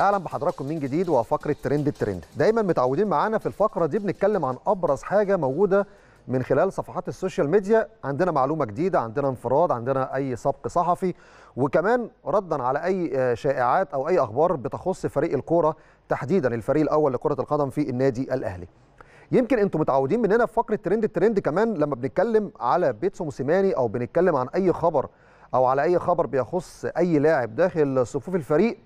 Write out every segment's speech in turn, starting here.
اهلا بحضراتكم من جديد وفقره ترند الترند دايما متعودين معانا في الفقره دي بنتكلم عن ابرز حاجه موجوده من خلال صفحات السوشيال ميديا عندنا معلومه جديده عندنا انفراد عندنا اي سبق صحفي وكمان ردا على اي آه، شائعات او اي اخبار بتخص فريق الكوره تحديدا الفريق الاول لكره القدم في النادي الاهلي يمكن انتم متعودين مننا في فقره ترند الترند كمان لما بنتكلم على بيتسو موسيماني او بنتكلم عن اي خبر او على اي خبر بيخص اي لاعب داخل صفوف الفريق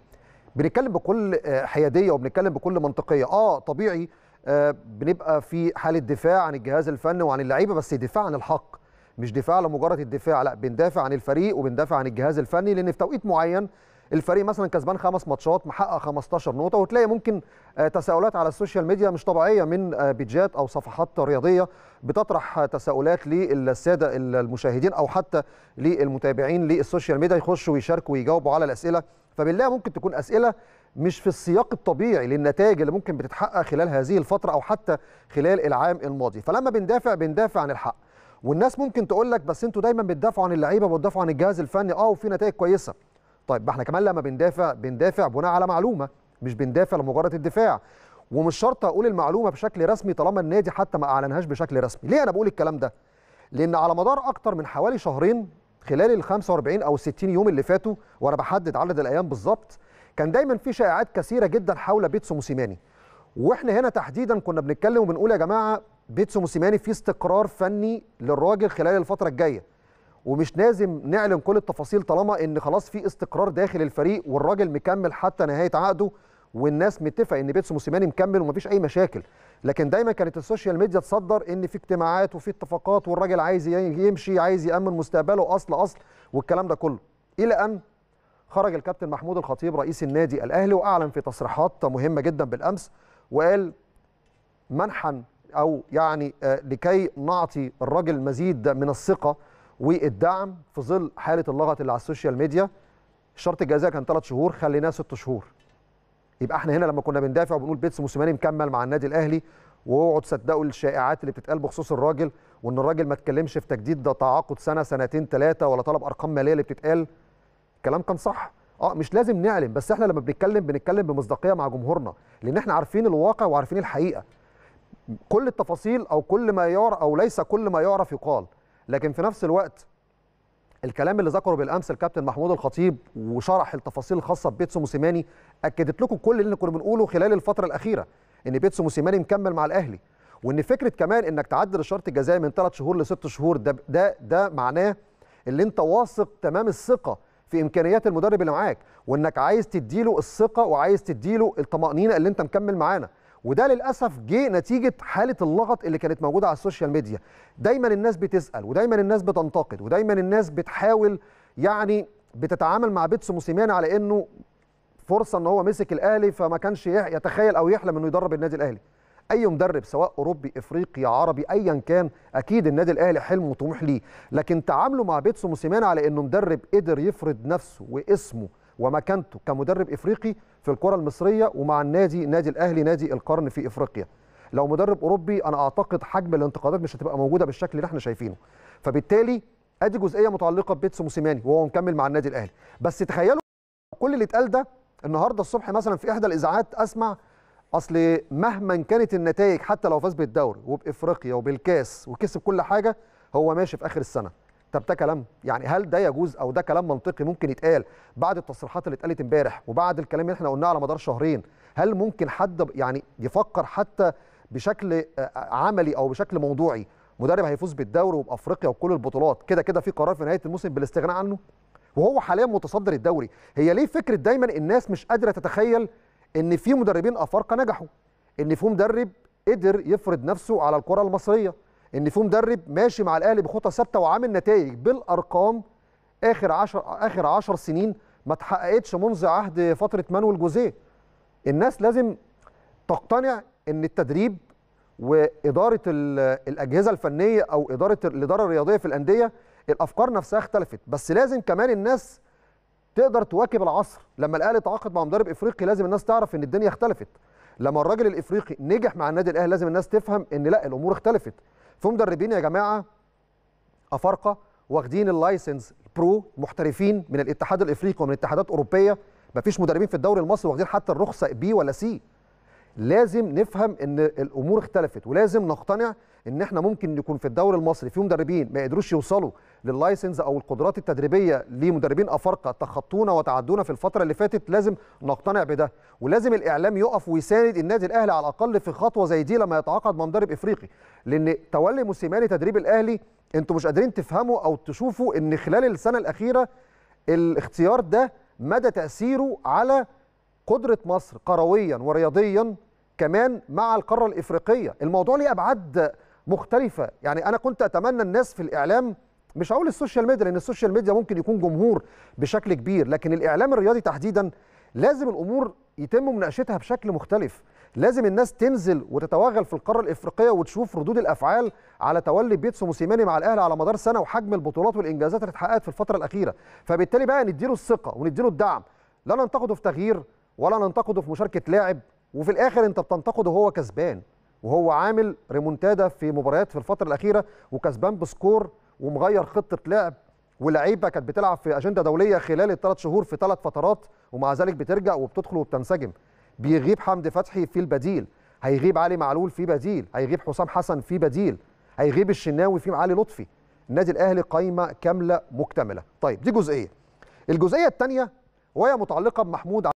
بنتكلم بكل آه، حياديه وبنتكلم بكل منطقيه اه طبيعي آه، بنبقى في حاله دفاع عن الجهاز الفني وعن اللعيبه بس دفاع عن الحق مش دفاع لمجرد الدفاع لا بندافع عن الفريق وبندافع عن الجهاز الفني لان في توقيت معين الفريق مثلا كسبان خمس ماتشات محقق 15 نقطه وتلاقي ممكن آه، تساؤلات على السوشيال ميديا مش طبيعيه من آه، بيجات او صفحات رياضيه بتطرح آه، تساؤلات للساده المشاهدين او حتى للمتابعين للسوشيال ميديا يخشوا ويشاركوا ويجاوبوا على الاسئله فبالله ممكن تكون اسئله مش في السياق الطبيعي للنتائج اللي ممكن بتتحقق خلال هذه الفتره او حتى خلال العام الماضي فلما بندافع بندافع عن الحق والناس ممكن تقول لك بس انتوا دايما بتدافعوا عن اللعيبه وبتدافعوا عن الجهاز الفني اه وفي نتائج كويسه طيب ما احنا كمان لما بندافع بندافع بناء على معلومه مش بندافع لمجرد الدفاع ومش شرط اقول المعلومه بشكل رسمي طالما النادي حتى ما اعلنهاش بشكل رسمي ليه انا بقول الكلام ده لان على مدار اكتر من حوالي شهرين خلال ال 45 او 60 يوم اللي فاتوا وانا بحدد عدد الايام بالظبط كان دايما في شائعات كثيره جدا حول بيتسو موسيماني واحنا هنا تحديدا كنا بنتكلم وبنقول يا جماعه بيتسو موسيماني في استقرار فني للراجل خلال الفتره الجايه ومش لازم نعلن كل التفاصيل طالما ان خلاص في استقرار داخل الفريق والراجل مكمل حتى نهايه عقده والناس متفقه ان بيتسو موسيماني مكمل ومفيش اي مشاكل لكن دايما كانت السوشيال ميديا تصدر ان في اجتماعات وفي اتفاقات والراجل عايز يمشي عايز يامن مستقبله اصل اصل والكلام ده كله الى ان خرج الكابتن محمود الخطيب رئيس النادي الاهلي واعلن في تصريحات مهمه جدا بالامس وقال منحا او يعني آه، لكي نعطي الراجل مزيد من الثقه والدعم في ظل حاله اللغط اللي على السوشيال ميديا شرط الجزاء كان ثلاث شهور خليناه ست شهور يبقى احنا هنا لما كنا بندافع وبنقول بيتس موسيماني مكمل مع النادي الاهلي واوعوا تصدقوا الشائعات اللي بتتقال بخصوص الراجل وان الراجل ما اتكلمش في تجديد ده تعاقد سنه سنتين ثلاثه ولا طلب ارقام ماليه اللي بتتقال الكلام كان صح اه مش لازم نعلم بس احنا لما بنتكلم بنتكلم بمصداقيه مع جمهورنا لان احنا عارفين الواقع وعارفين الحقيقه كل التفاصيل او كل ما يعرف او ليس كل ما يعرف يقال لكن في نفس الوقت الكلام اللي ذكره بالامس الكابتن محمود الخطيب وشرح التفاصيل الخاصه ببيتسو موسيماني اكدت لكم كل اللي كنا بنقوله خلال الفتره الاخيره ان بيتسو موسيماني مكمل مع الاهلي وان فكره كمان انك تعدل الشرط الجزائي من ثلاث شهور لست شهور ده ده ده معناه اللي انت واثق تمام الثقه في امكانيات المدرب اللي معاك وانك عايز تديله الثقه وعايز تديله الطمانينه اللي انت مكمل معانا وده للاسف جه نتيجه حاله اللغط اللي كانت موجوده على السوشيال ميديا دايما الناس بتسال ودايما الناس بتنتقد ودايما الناس بتحاول يعني بتتعامل مع بيتسو موسيماني على انه فرصه ان هو مسك الاهلي فما كانش يتخيل او يحلم انه يدرب النادي الاهلي اي مدرب سواء اوروبي افريقي عربي ايا كان اكيد النادي الاهلي حلم وطموح ليه لكن تعامله مع بيتسو موسيماني على انه مدرب قدر يفرض نفسه واسمه ومكانته كمدرب افريقي في الكره المصريه ومع النادي نادي الاهلي نادي القرن في افريقيا لو مدرب اوروبي انا اعتقد حجم الانتقادات مش هتبقى موجوده بالشكل اللي احنا شايفينه فبالتالي ادي جزئيه متعلقه ببيتسو موسيماني وهو مكمل مع النادي الاهلي بس تخيلوا كل اللي اتقال ده النهارده الصبح مثلا في احدى الاذاعات اسمع اصل مهما كانت النتائج حتى لو فاز بالدوري وبافريقيا وبالكاس وكسب كل حاجه هو ماشي في اخر السنه طب ده كلام يعني هل ده يجوز او ده كلام منطقي ممكن يتقال بعد التصريحات اللي اتقالت امبارح وبعد الكلام اللي احنا قلناه على مدار شهرين هل ممكن حد يعني يفكر حتى بشكل آه، آه، عملي او بشكل موضوعي مدرب هيفوز بالدوري وبافريقيا وكل البطولات كده كده في قرار في نهايه الموسم بالاستغناء عنه وهو حاليا متصدر الدوري هي ليه فكره دايما الناس مش قادره تتخيل ان في مدربين افارقه نجحوا ان في مدرب قدر يفرض نفسه على الكره المصريه ان في مدرب ماشي مع الاهلي بخطى ثابته وعامل نتائج بالارقام اخر 10 اخر 10 سنين ما تحققتش منذ عهد فتره مانويل جوزيه الناس لازم تقتنع ان التدريب واداره الاجهزه الفنيه او اداره الاداره الرياضيه في الانديه الافكار نفسها اختلفت بس لازم كمان الناس تقدر تواكب العصر لما الاهلي تعاقد مع مدرب افريقي لازم الناس تعرف ان الدنيا اختلفت لما الراجل الافريقي نجح مع النادي الاهلي لازم الناس تفهم ان لا الامور اختلفت في مدربين يا جماعه افارقه واخدين اللايسنس برو محترفين من الاتحاد الافريقي ومن اتحادات اوروبيه مفيش مدربين في الدوري المصري واخدين حتى الرخصه بي ولا سي لازم نفهم ان الامور اختلفت ولازم نقتنع ان احنا ممكن نكون في الدوري المصري في مدربين ما قدروش يوصلوا لللايسنس او القدرات التدريبيه لمدربين افارقه تخطونا وتعدونا في الفتره اللي فاتت لازم نقتنع بده ولازم الاعلام يقف ويساند النادي الاهلي على الاقل في خطوه زي دي لما يتعاقد مع مدرب افريقي لان تولي موسيماني تدريب الاهلي انتوا مش قادرين تفهموا او تشوفوا ان خلال السنه الاخيره الاختيار ده مدى تاثيره على قدره مصر كرويا ورياضيا كمان مع القاره الافريقيه الموضوع ليه ابعاد مختلفه يعني انا كنت اتمنى الناس في الاعلام مش هقول السوشيال ميديا لان السوشيال ميديا ممكن يكون جمهور بشكل كبير لكن الاعلام الرياضي تحديدا لازم الامور يتم مناقشتها بشكل مختلف لازم الناس تنزل وتتوغل في القاره الافريقيه وتشوف ردود الافعال على تولي بيتسو موسيماني مع الاهلي على مدار سنه وحجم البطولات والانجازات اللي اتحققت في الفتره الاخيره فبالتالي بقى نديله الثقه ونديله الدعم لا ننتقده في تغيير ولا ننتقده في مشاركه لاعب وفي الاخر انت بتنتقده وهو كسبان وهو عامل ريمونتادا في مباريات في الفتره الاخيره وكسبان بسكور ومغير خطه لعب ولعيبه كانت بتلعب في اجنده دوليه خلال الثلاث شهور في ثلاث فترات ومع ذلك بترجع وبتدخل وبتنسجم بيغيب حمدي فتحي في البديل هيغيب علي معلول في بديل هيغيب حسام حسن في بديل هيغيب الشناوي في علي لطفي النادي الاهلي قايمه كامله مكتمله طيب دي جزئيه الجزئيه الثانيه وهي متعلقه بمحمود